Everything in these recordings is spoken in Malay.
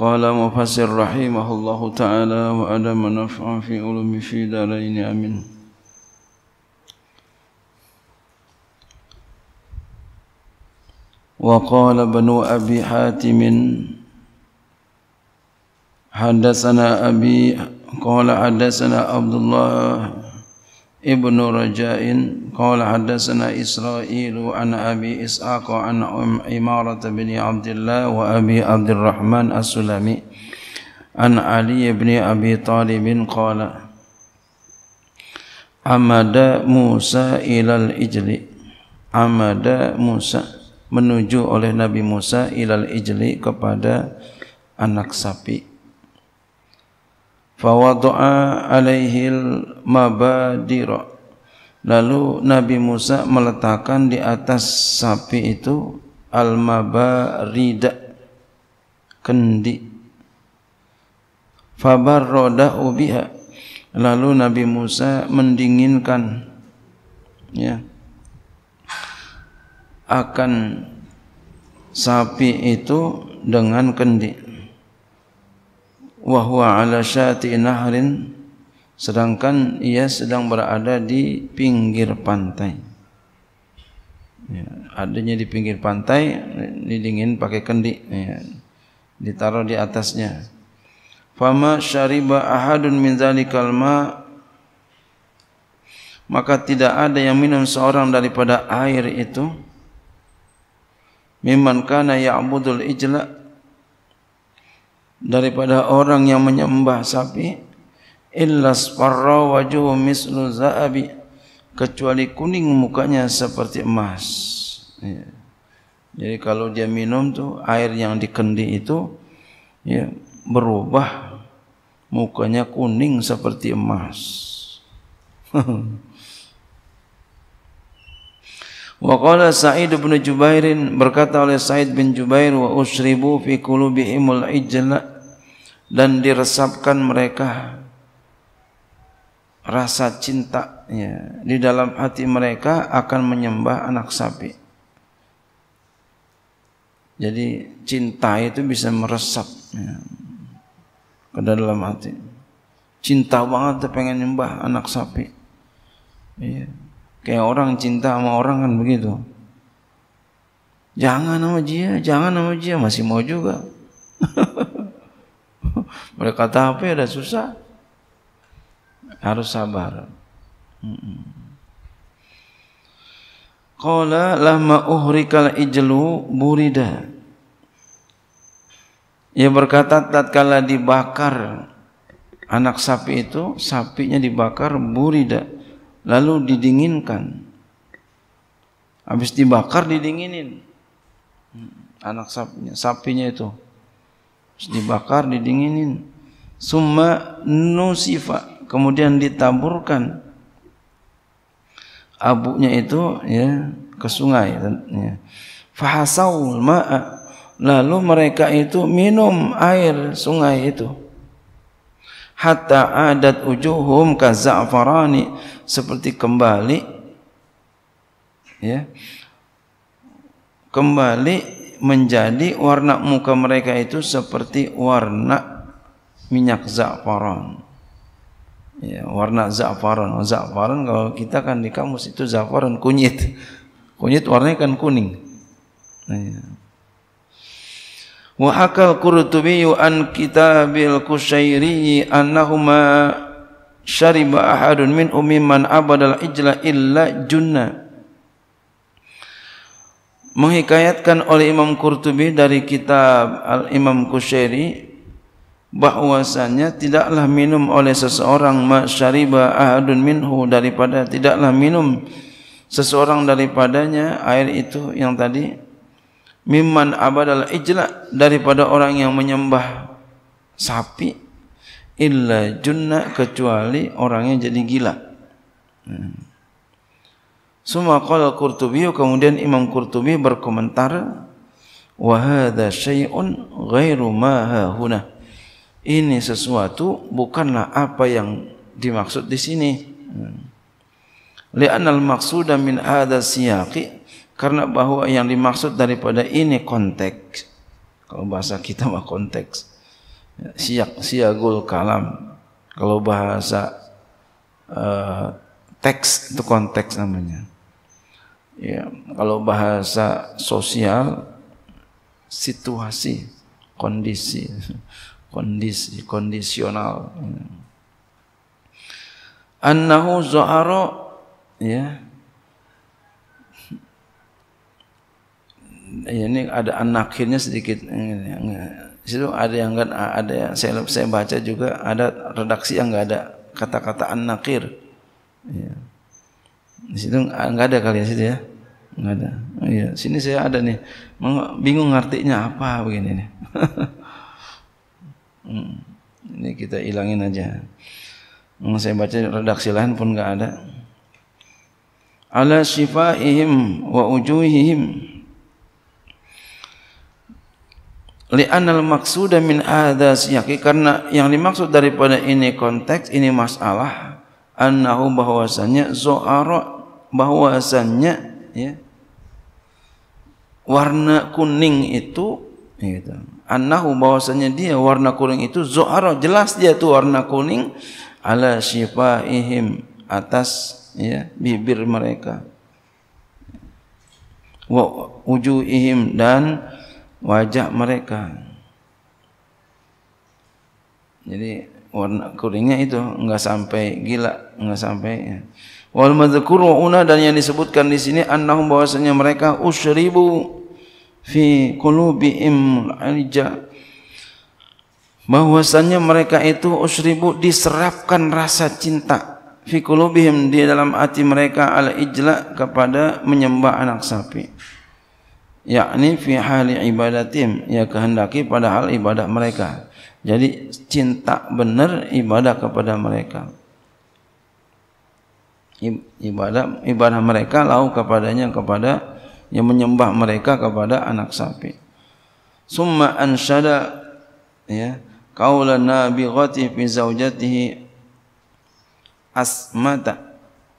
قال مفسر رحمه الله تعالى وأدم نفعا في علوم في دارين أمين وقال ابن أبي حاتم حدثنا أبي قال حدثنا عبد الله ابن رجاء قال حدثنا إسرائيل عن أبي إسحاق عن إمارة بن عبد الله وأبي عبد الرحمن السلمي عن علي بن أبي طالب قال أمد موسى إلى الإجل أمد موسى menuju oleh Nabi Musa ilal ijli kepada anak sapi fawadu'a alaihil al-mabadira lalu Nabi Musa meletakkan di atas sapi itu al-mabarida kendi fabarroda ubiha lalu Nabi Musa mendinginkan ya akan sapi itu dengan kendi wa huwa ala syati nahrin sedangkan ia sedang berada di pinggir pantai ya, adanya di pinggir pantai didingin pakai kendi ya, ditaruh di atasnya fama syariba ahadun min zalikal ma maka tidak ada yang minum seorang daripada air itu mimman kana ya'budul ijla daripada orang yang menyembah sapi illa sparra wajhu mislu zaabi kecuali kuning mukanya seperti emas ya. jadi kalau dia minum tu air yang dikendi itu ya berubah mukanya kuning seperti emas Wa qala Sa'id bin Jubairin berkata oleh Sa'id bin Jubair wa usribu fi qulubihimul ijla dan diresapkan mereka rasa cintanya di dalam hati mereka akan menyembah anak sapi. Jadi cinta itu bisa meresap ya, ke dalam hati. Cinta banget tuh pengen nyembah anak sapi. Ya. Kayak orang cinta sama orang kan begitu. Jangan sama dia, jangan sama dia, masih mau juga. Mereka kata apa ya, dah susah. Harus sabar. Qala lama uhrikal ijlu burida. Ia berkata tatkala dibakar anak sapi itu, sapinya dibakar burida lalu didinginkan. Habis dibakar didinginin anak sapinya, sapinya itu. Terus dibakar, didinginin. Summa nusifa. Kemudian ditaburkan abunya itu ya ke sungai. Ya. Fahasaul ma'a. Lalu mereka itu minum air sungai itu. Hatta adat ujuhum kaza'farani. Seperti kembali ya kembali menjadi warna muka mereka itu seperti warna minyak za'faron. Ya, warna za'faron. Za'faron kalau kita kan di kamus itu za'faron kunyit. Kunyit warnanya kan kuning. Ya. Wa hakal qurtubi an kitabil kusyairi annahuma syariba ahadun min ummi man abadal ijla illa junna menghikayatkan oleh Imam Qurtubi dari kitab Al Imam Qushairi bahwasanya tidaklah minum oleh seseorang masyariba ahadun minhu daripada tidaklah minum seseorang daripadanya air itu yang tadi mimman abadal ijla daripada orang yang menyembah sapi illa junna kecuali orangnya jadi gila hmm. Semua qala Qurtubi kemudian Imam Qurtubi berkomentar wa hadza syai'un ghairu ma ha huna. Ini sesuatu bukanlah apa yang dimaksud di sini. Hmm. Li'anna al-maqsuda min hadza siyaqi karena bahwa yang dimaksud daripada ini konteks kalau bahasa kita mah konteks siyak siyagul kalam kalau bahasa uh, teks itu konteks namanya ya, kalau bahasa sosial situasi kondisi kondisi kondisional annahu zahara ya. ya ini ada anakirnya sedikit situ ada yang kan ada yang saya, saya baca juga ada redaksi yang enggak ada kata-kata anakir ya. di situ enggak ada kali ya situ ya Enggak ada. Oh, iya, sini saya ada nih. Bingung artinya apa begini nih. hmm. Ini kita ilangin aja. Hmm, saya baca redaksi lain pun enggak ada. Ala shifaihim wa ujuhihim Li'anal maksuda min adha siyaki Karena yang dimaksud daripada ini konteks Ini masalah Annahu bahwasannya Zohara bahwasannya ya. Warna kuning itu ya gitu. Annahu bahwasanya dia warna kuning itu zuhara jelas dia itu warna kuning ala shifaihim atas ya bibir mereka. Wa wujuhihim dan wajah mereka. Jadi warna kuningnya itu enggak sampai gila, enggak sampai ya wal madzkuruna dan yang disebutkan di sini annahum bahwasanya mereka usyribu fi qulubihim alja bahwasanya mereka itu usyribu diserapkan rasa cinta fi qulubihim di dalam hati mereka al ijla kepada menyembah anak sapi yakni fi hali ibadatim ya kehendaki padahal ibadah mereka jadi cinta benar ibadah kepada mereka ibadah ibadah mereka lalu kepadanya kepada yang menyembah mereka kepada anak sapi. Summa anshada ya qaula nabi ghati fi zaujatihi asmata.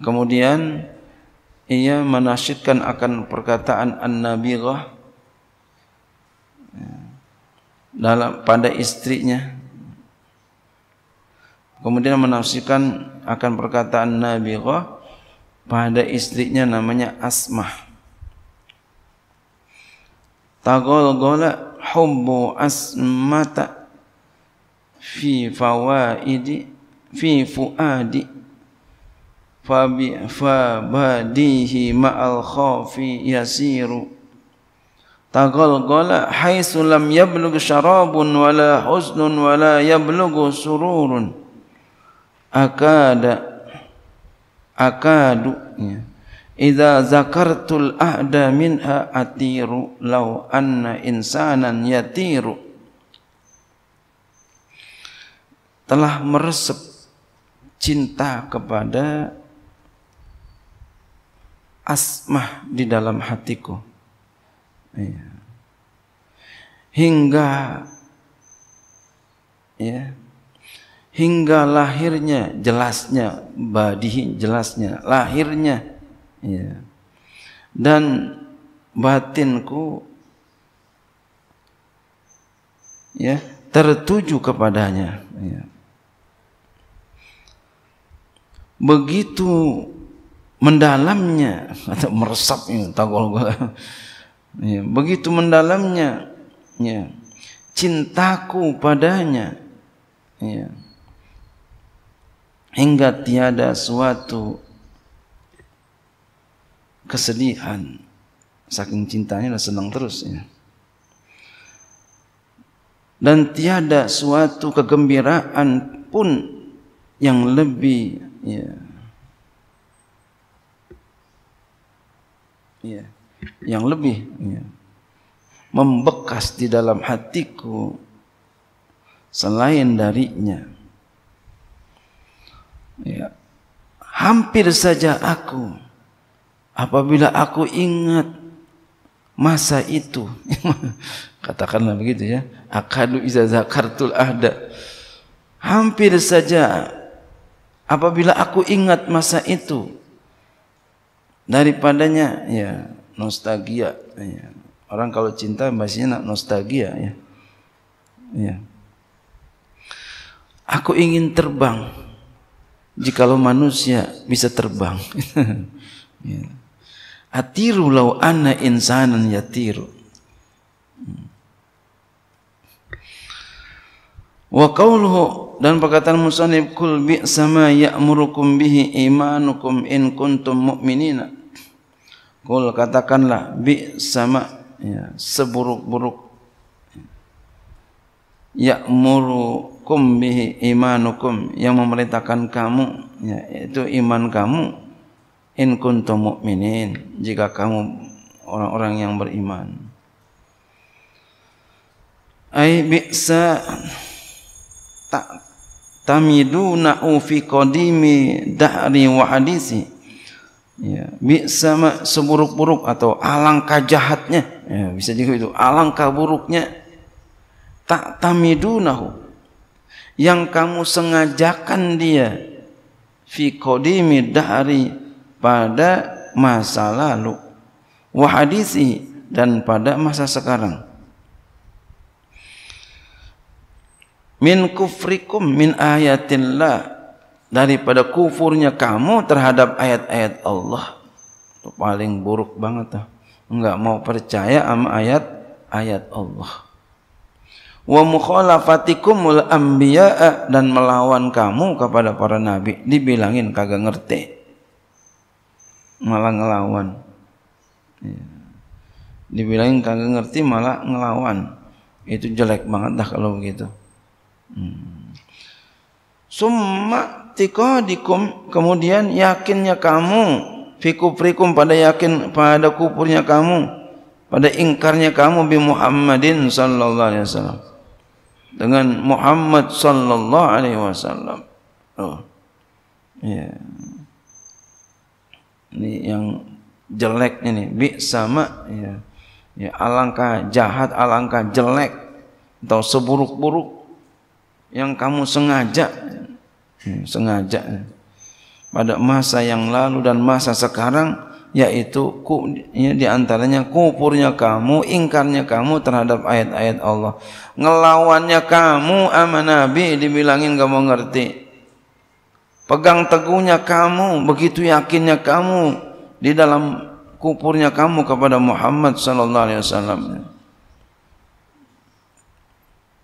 Kemudian ia menasyidkan akan perkataan an-nabighah ya, dalam pada istrinya Kemudian menafsirkan akan perkataan Nabi Nabighah pada istrinya namanya Asmah. Tagol gola hubu asma tak fi fawaidi fi fuadi fa bi fa badihi ma al khafi yasiru tagal gola haisu lam yablug syarabun wala husnun wala yablug sururun akada akadu ya. Iza zakartul ahda minha atiru Lau anna insanan yatiru Telah meresap cinta kepada Asmah di dalam hatiku ya. Hingga ya, hingga lahirnya jelasnya badihi jelasnya lahirnya ya. dan batinku ya tertuju kepadanya ya. begitu mendalamnya atau meresapnya tagol gua ya. begitu mendalamnya ya cintaku padanya ya yeah hingga tiada suatu kesedihan saking cintanya dan senang terus ya. dan tiada suatu kegembiraan pun yang lebih ya, ya, yang lebih ya, membekas di dalam hatiku selain darinya Ya. Hampir saja aku apabila aku ingat masa itu. Katakanlah begitu ya. Akadu iza zakartul ahda. Hampir saja apabila aku ingat masa itu daripadanya ya nostalgia ya. Orang kalau cinta masih nak nostalgia ya. Ya. Aku ingin terbang jikalau manusia bisa terbang. Ya. Atiru lau ana insanan yatiru. Wa qawluhu dan perkataan musanib kul bi sama ya'murukum bihi imanukum in kuntum mu'minina. Kul katakanlah bi sama ya, seburuk-buruk ya, ya'muru Kum bihi imanukum yang memerintahkan kamu ya, itu iman kamu in kuntum mu'minin jika kamu orang-orang yang beriman ai bi'sa ta tamidu na'u fi qadimi dahri wa hadisi ya bi'sa ma seburuk-buruk atau alangkah jahatnya ya, bisa juga itu alangkah buruknya tak tamidunahu yang kamu sengajakan dia fi qadimi dahri pada masa lalu wa hadisi dan pada masa sekarang min kufrikum min ayatillah daripada kufurnya kamu terhadap ayat-ayat Allah itu paling buruk banget tuh enggak mau percaya sama ayat ayat Allah wa mukhalafatikumul anbiya'a dan melawan kamu kepada para nabi dibilangin kagak ngerti malah ngelawan dibilangin kagak ngerti malah ngelawan itu jelek banget dah kalau begitu hmm. summa tikadikum kemudian yakinnya kamu fikuprikum pada yakin pada kupurnya kamu pada ingkarnya kamu bi Muhammadin sallallahu alaihi wasallam dengan Muhammad sallallahu alaihi wasallam. Oh. Ya. Ini yang jelek ini, bi sama ya. Ya alangkah jahat, alangkah jelek atau seburuk-buruk yang kamu sengaja hmm, sengaja pada masa yang lalu dan masa sekarang yaitu ya, di antaranya kupurnya kamu, ingkarnya kamu terhadap ayat-ayat Allah. Ngelawannya kamu sama Nabi dibilangin gak mau ngerti. Pegang teguhnya kamu, begitu yakinnya kamu di dalam kupurnya kamu kepada Muhammad sallallahu alaihi wasallam.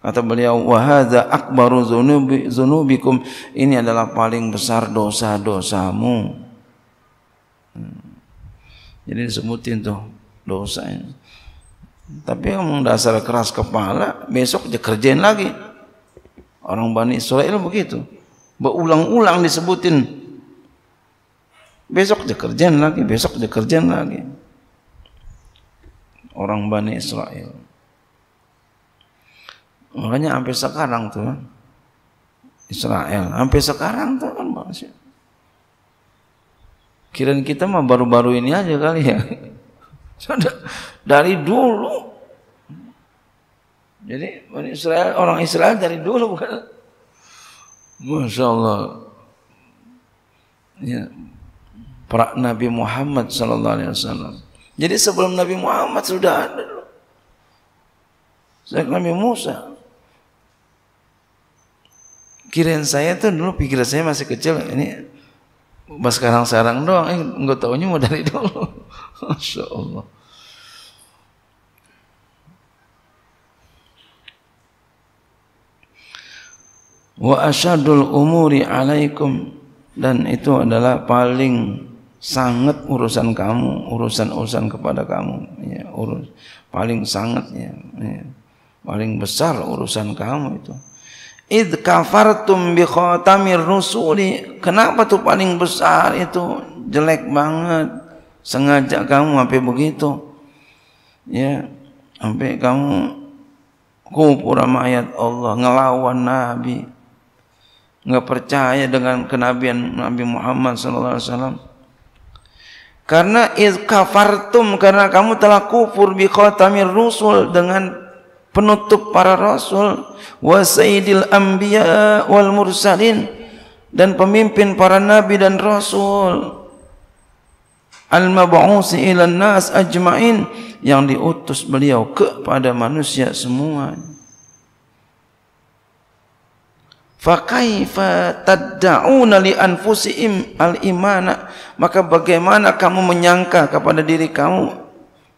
Kata beliau, "Wa hadza akbaru dzunubi dzunubikum." Ini adalah paling besar dosa-dosamu. Hmm. Jadi disebutin tuh dosanya. Tapi emang dasar keras kepala, besok dia kerjain lagi. Orang Bani Israel begitu. Berulang-ulang disebutin. Besok dia kerjain lagi, besok dia kerjain lagi. Orang Bani Israel. Makanya sampai sekarang tuh Israel, sampai sekarang tuh kan maksudnya. Kirain kita mah baru-baru ini aja kali ya. dari dulu. Jadi Israel, orang Israel dari dulu bukan. Masya Allah. Ya. Pra Nabi Muhammad Sallallahu Alaihi Wasallam. Jadi sebelum Nabi Muhammad sudah ada Saya Nabi Musa. Kirain saya tu dulu pikiran saya masih kecil. Ini Mas sekarang sekarang doang, eh, enggak tahunya mau dari dulu. Masya Allah. Wa asyadul umuri alaikum dan itu adalah paling sangat urusan kamu, urusan-urusan kepada kamu, ya, urus paling sangatnya, ya, paling besar urusan kamu itu id kafartum bi khatamir rusuli kenapa tuh paling besar itu jelek banget sengaja kamu sampai begitu ya sampai kamu kufur sama ayat Allah ngelawan nabi enggak percaya dengan kenabian Nabi Muhammad sallallahu alaihi wasallam karena id kafartum karena kamu telah kufur bi khatamir rusul dengan penutup para rasul wa sayyidil anbiya wal mursalin dan pemimpin para nabi dan rasul al mab'us ila nas ajmain yang diutus beliau kepada manusia semua fa kaifa tad'una li anfusihim al imana maka bagaimana kamu menyangka kepada diri kamu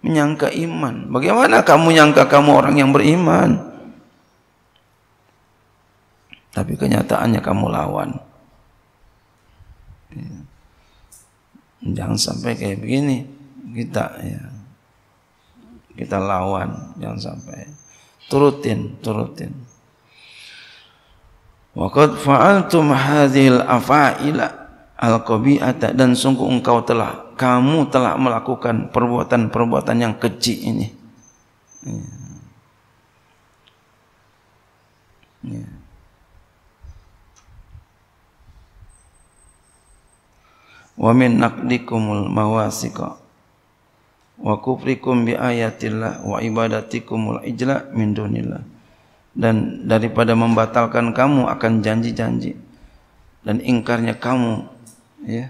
menyangka iman. Bagaimana kamu menyangka kamu orang yang beriman? Tapi kenyataannya kamu lawan. Ya. Jangan sampai kayak begini kita ya. Kita lawan, jangan sampai. Turutin, turutin. Wa qad fa'altum hadhil afa'ila al-qabi'ata dan sungguh engkau telah kamu telah melakukan perbuatan-perbuatan yang kecil ini. Ya. ya. Wa min naqdikumul mawasiqa wa kufrikum bi ayatillah wa ibadatikumul ijla min dunillah dan daripada membatalkan kamu akan janji-janji dan ingkarnya kamu ya yeah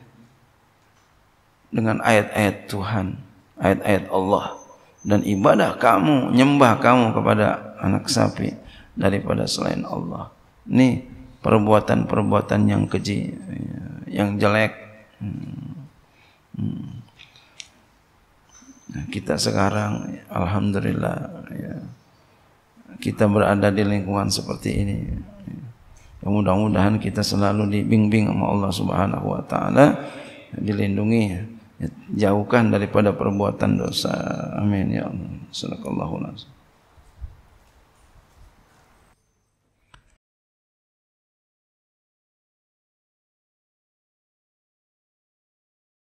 dengan ayat-ayat Tuhan, ayat-ayat Allah dan ibadah kamu, nyembah kamu kepada anak sapi daripada selain Allah. Ini perbuatan-perbuatan yang keji, yang jelek. Hmm. Hmm. Kita sekarang, Alhamdulillah, ya. kita berada di lingkungan seperti ini. Ya, mudah-mudahan kita selalu dibimbing oleh Allah Subhanahu Wa Taala, dilindungi. Ya, jauhkan daripada perbuatan dosa amin ya allah